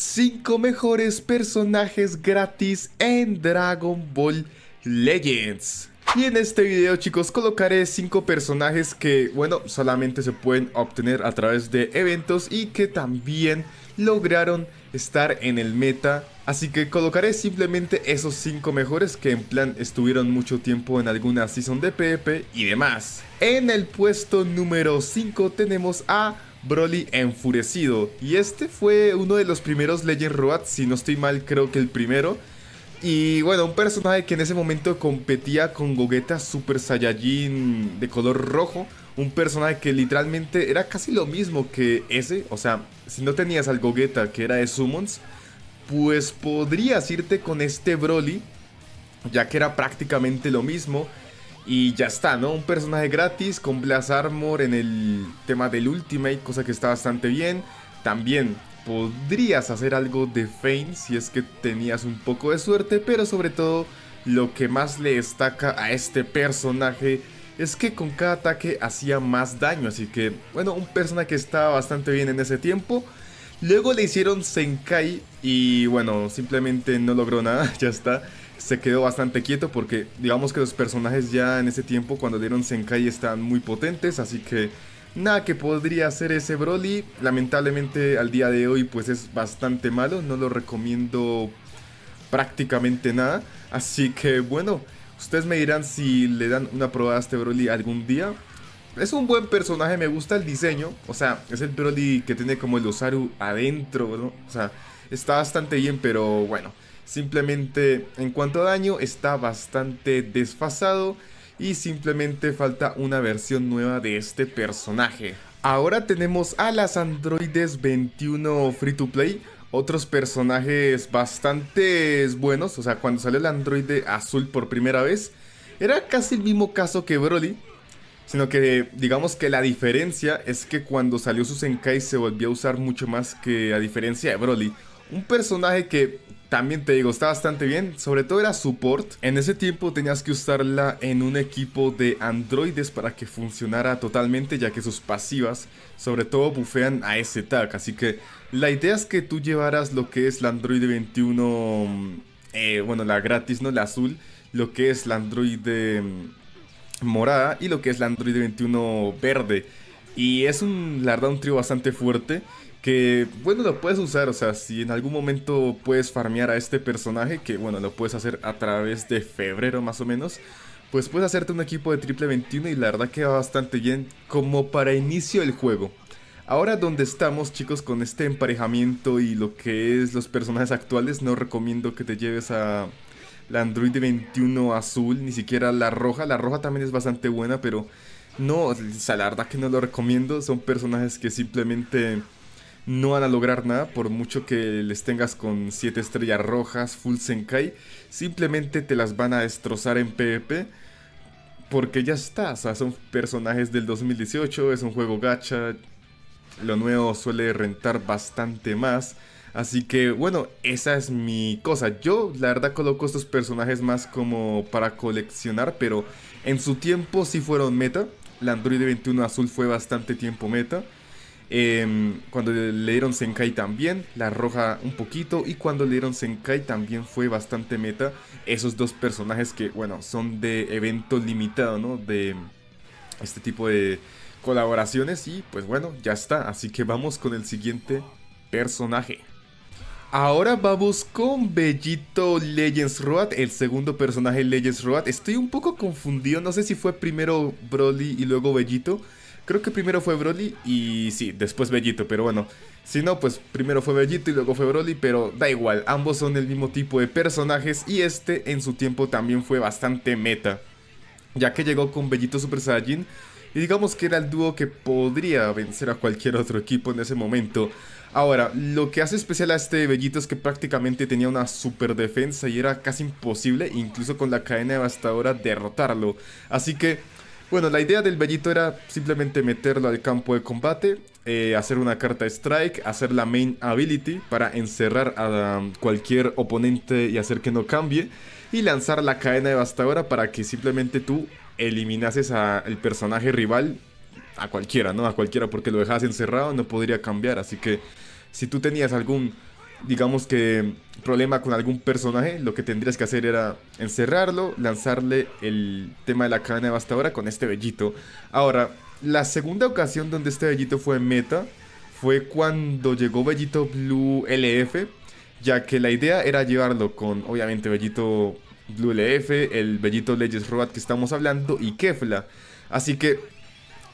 5 mejores personajes gratis en Dragon Ball Legends. Y en este video chicos colocaré 5 personajes que bueno solamente se pueden obtener a través de eventos y que también lograron estar en el meta. Así que colocaré simplemente esos 5 mejores que en plan estuvieron mucho tiempo en alguna season de PvP y demás. En el puesto número 5 tenemos a Broly enfurecido. Y este fue uno de los primeros Legend Robots, si no estoy mal, creo que el primero. Y bueno, un personaje que en ese momento competía con Gogeta Super Saiyajin de color rojo. Un personaje que literalmente era casi lo mismo que ese. O sea, si no tenías al Gogeta que era de Summons, pues podrías irte con este Broly, ya que era prácticamente lo mismo. Y ya está, ¿no? Un personaje gratis con Blast Armor en el tema del Ultimate, cosa que está bastante bien. También podrías hacer algo de Fein. si es que tenías un poco de suerte, pero sobre todo lo que más le destaca a este personaje es que con cada ataque hacía más daño, así que bueno, un personaje que estaba bastante bien en ese tiempo. Luego le hicieron Senkai y bueno, simplemente no logró nada, ya está se quedó bastante quieto porque digamos que los personajes ya en ese tiempo cuando dieron Senkai están muy potentes, así que nada que podría hacer ese Broly. Lamentablemente al día de hoy pues es bastante malo, no lo recomiendo prácticamente nada, así que bueno, ustedes me dirán si le dan una probada a este Broly algún día. Es un buen personaje, me gusta el diseño, o sea, es el Broly que tiene como el Osaru adentro, O sea, está bastante bien, pero bueno. Simplemente en cuanto a daño está bastante desfasado y simplemente falta una versión nueva de este personaje. Ahora tenemos a las androides 21 free to play, otros personajes bastante buenos, o sea, cuando salió el androide azul por primera vez, era casi el mismo caso que Broly, sino que digamos que la diferencia es que cuando salió su Senkai se volvió a usar mucho más que a diferencia de Broly. Un personaje que también te digo, está bastante bien. Sobre todo era support. En ese tiempo tenías que usarla en un equipo de androides para que funcionara totalmente, ya que sus pasivas, sobre todo, bufean a ese tag. Así que la idea es que tú llevaras lo que es la Android 21, mm, eh, bueno, la gratis, no la azul, lo que es la Android mm, morada y lo que es la Android 21 verde. Y es un, la verdad, un trío bastante fuerte. Que, bueno, lo puedes usar, o sea, si en algún momento puedes farmear a este personaje, que, bueno, lo puedes hacer a través de febrero más o menos, pues puedes hacerte un equipo de triple 21 y la verdad que va bastante bien como para inicio del juego. Ahora donde estamos chicos con este emparejamiento y lo que es los personajes actuales, no recomiendo que te lleves a la Android 21 azul, ni siquiera la roja, la roja también es bastante buena, pero no, o sea, la verdad que no lo recomiendo. Son personajes que simplemente no van a lograr nada por mucho que les tengas con 7 estrellas rojas, full senkai, simplemente te las van a destrozar en PvP porque ya está, o sea, son personajes del 2018, es un juego gacha, lo nuevo suele rentar bastante más, así que bueno, esa es mi cosa. Yo la verdad coloco estos personajes más como para coleccionar, pero en su tiempo sí fueron meta, la Android 21 azul fue bastante tiempo meta. Em, cuando le dieron Senkai también, la roja un poquito. Y cuando le dieron Senkai también fue bastante meta. Esos dos personajes que, bueno, son de evento limitado, ¿no? De este tipo de colaboraciones. Y pues bueno, ya está. Así que vamos con el siguiente personaje. Ahora vamos con Bellito Legends Road, el segundo personaje Legends Road. Estoy un poco confundido, no sé si fue primero Broly y luego Bellito. Creo que primero fue Broly y sí, después Bellito, pero bueno. Si no, pues primero fue Bellito y luego fue Broly, pero da igual, ambos son el mismo tipo de personajes y este en su tiempo también fue bastante meta. Ya que llegó con Bellito Super Saiyajin y digamos que era el dúo que podría vencer a cualquier otro equipo en ese momento. Ahora, lo que hace especial a este Bellito es que prácticamente tenía una super defensa y era casi imposible, incluso con la cadena devastadora, derrotarlo. Así que, bueno, la idea del Bellito era simplemente meterlo al campo de combate, eh, hacer una carta strike, hacer la main ability para encerrar a cualquier oponente y hacer que no cambie, y lanzar la cadena devastadora para que simplemente tú eliminases al personaje rival a cualquiera, ¿no? A cualquiera porque lo dejas encerrado, no podría cambiar. Así que si tú tenías algún, digamos que, problema con algún personaje, lo que tendrías que hacer era encerrarlo, lanzarle el tema de la cadena bastadora con este vellito. Ahora, la segunda ocasión donde este vellito fue meta fue cuando llegó Bellito Blue LF, ya que la idea era llevarlo con, obviamente, Bellito Blue LF, el Bellito Legends Robot que estamos hablando y Kefla. Así que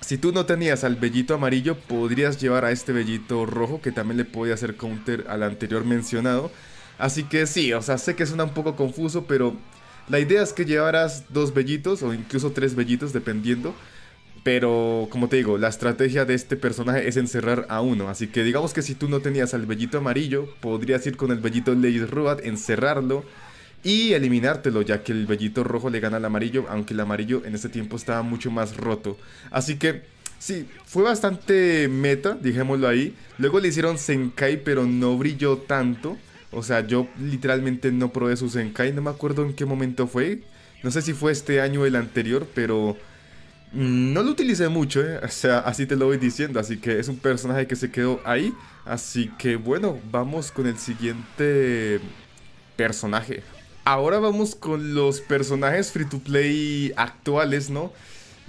si tú no tenías al vellito amarillo, podrías llevar a este vellito rojo que también le podía hacer counter al anterior mencionado. Así que sí, o sea, sé que suena un poco confuso, pero la idea es que llevaras dos vellitos o incluso tres vellitos dependiendo. Pero como te digo, la estrategia de este personaje es encerrar a uno. Así que digamos que si tú no tenías al vellito amarillo, podrías ir con el vellito Lady Ruat, encerrarlo y eliminártelo, ya que el vellito rojo le gana al amarillo, aunque el amarillo en ese tiempo estaba mucho más roto. Así que sí, fue bastante meta, dijémoslo ahí. Luego le hicieron Senkai, pero no brilló tanto. O sea, yo literalmente no probé su Senkai, no me acuerdo en qué momento fue. No sé si fue este año o el anterior, pero mm, no lo utilicé mucho, ¿eh? o sea, así te lo voy diciendo. Así que es un personaje que se quedó ahí. Así que bueno, vamos con el siguiente personaje. Ahora vamos con los personajes free to play actuales, ¿no?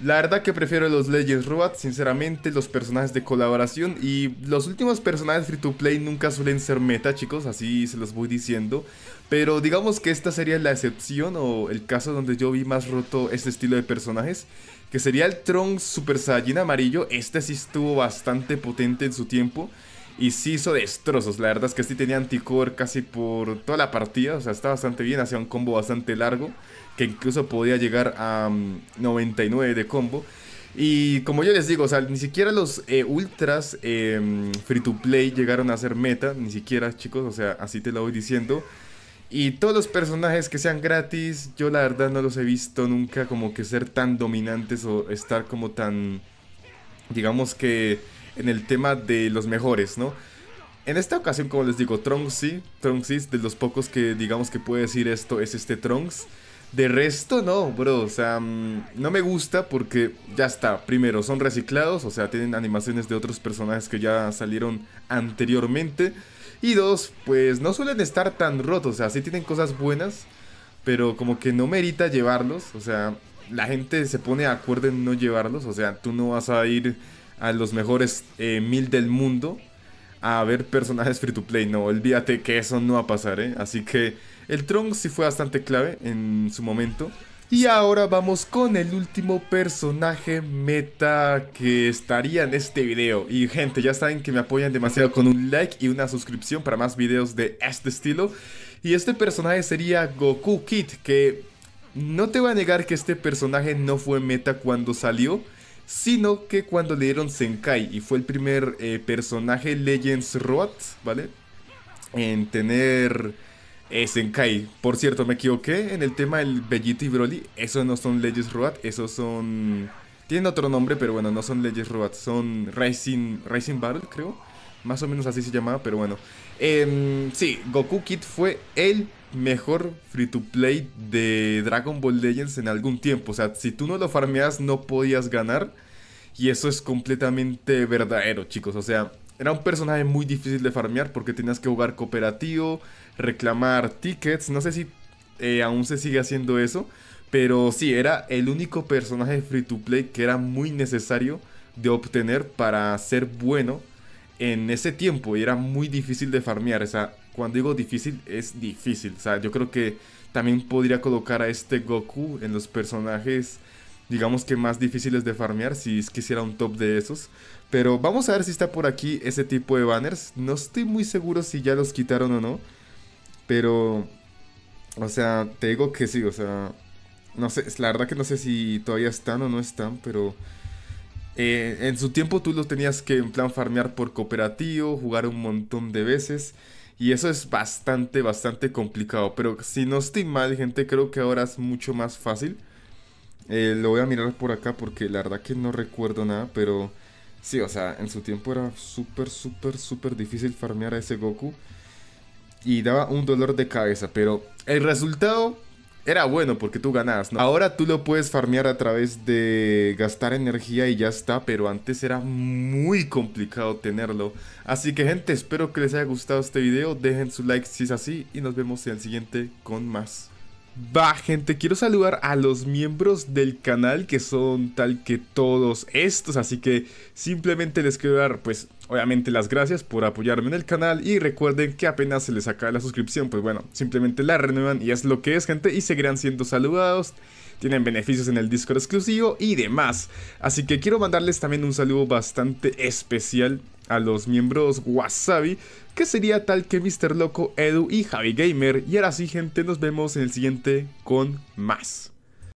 La verdad que prefiero los Legends Robots, sinceramente, los personajes de colaboración y los últimos personajes free to play nunca suelen ser meta, chicos, así se los voy diciendo. Pero digamos que esta sería la excepción o el caso donde yo vi más roto este estilo de personajes, que sería el Tron Super Saiyan amarillo, este sí estuvo bastante potente en su tiempo y sí hizo destrozos. La verdad es que sí tenía anticor casi por toda la partida. O sea, está bastante bien. Hacía un combo bastante largo. Que incluso podía llegar a 99 mm, de combo. Y como yo les digo, o sea, ni siquiera los eh, ultras em, free to play llegaron a ser meta. Ni siquiera, chicos. O sea, así te lo voy diciendo. Y todos los personajes que sean gratis, yo la verdad no los he visto nunca como que ser tan dominantes o estar como tan, digamos que en el tema de los mejores, ¿no? En esta ocasión, como les digo, Trunks sí, de los pocos que digamos que puede decir esto es este Trunks. De resto, no, bro, o sea, mm, no me gusta porque ya está. Primero, son reciclados, o sea, tienen animaciones de otros personajes que ya salieron anteriormente. Y dos, pues no suelen estar tan rotos, o sea, sí tienen cosas buenas, pero como que no merita llevarlos, o sea, la gente se pone de acuerdo en no llevarlos, o sea, tú no vas a ir a los mejores eh, mil del mundo a ver personajes free to play. No, olvídate que eso no va a pasar, ¿eh? Así que el Tron sí fue bastante clave en su momento. Y ahora vamos con el último personaje meta que estaría en este video. Y gente, ya saben que me apoyan demasiado con un like y una suscripción para más videos de este estilo. Y este personaje sería Goku Kid, que no te voy a negar que este personaje no fue meta cuando salió sino que cuando le dieron Senkai y fue el primer eh, personaje Legends Road, ¿vale? En tener eh, Senkai. Por cierto, me equivoqué en el tema del Bellito y Broly. Esos no son Legends Road, esos son... Tienen otro nombre, pero bueno, no son Legends Road, son Rising, Battle, creo. Más o menos así se llamaba, pero bueno. Em, sí, Goku Kid fue el mejor free to play de Dragon Ball Legends en algún tiempo. O sea, si tú no lo farmeas, no podías ganar. Y eso es completamente verdadero, chicos. O sea, era un personaje muy difícil de farmear porque tenías que jugar cooperativo, reclamar tickets. No sé si eh, aún se sigue haciendo eso. Pero sí, era el único personaje free to play que era muy necesario de obtener para ser bueno en ese tiempo. Y era muy difícil de farmear. O sea, cuando digo difícil, es difícil. O sea, yo creo que también podría colocar a este Goku en los personajes digamos que más difíciles de farmear si quisiera un top de esos. Pero vamos a ver si está por aquí ese tipo de banners. No estoy muy seguro si ya los quitaron o no. Pero, o sea, te digo que sí, o sea, no sé, la verdad que no sé si todavía están o no están, pero... Eh, en su tiempo tú lo tenías que en plan farmear por cooperativo, jugar un montón de veces. Y eso es bastante, bastante complicado. Pero si no estoy mal, gente, creo que ahora es mucho más fácil. Eh, lo voy a mirar por acá porque la verdad que no recuerdo nada, pero sí, o sea, en su tiempo era súper, súper, súper difícil farmear a ese Goku. Y daba un dolor de cabeza, pero el resultado era bueno porque tú ganabas, ¿no? Ahora tú lo puedes farmear a través de gastar energía y ya está, pero antes era muy complicado tenerlo. Así que gente, espero que les haya gustado este video, dejen su like si es así y nos vemos en el siguiente con más. Va gente, quiero saludar a los miembros del canal que son tal que todos estos, así que simplemente les quiero dar pues obviamente las gracias por apoyarme en el canal y recuerden que apenas se les acaba la suscripción, pues bueno, simplemente la renuevan y es lo que es gente y seguirán siendo saludados tienen beneficios en el Discord exclusivo y demás. Así que quiero mandarles también un saludo bastante especial a los miembros Wasabi, que sería tal que Mr. Loco, Edu y Javi Gamer. Y ahora sí, gente, nos vemos en el siguiente con más.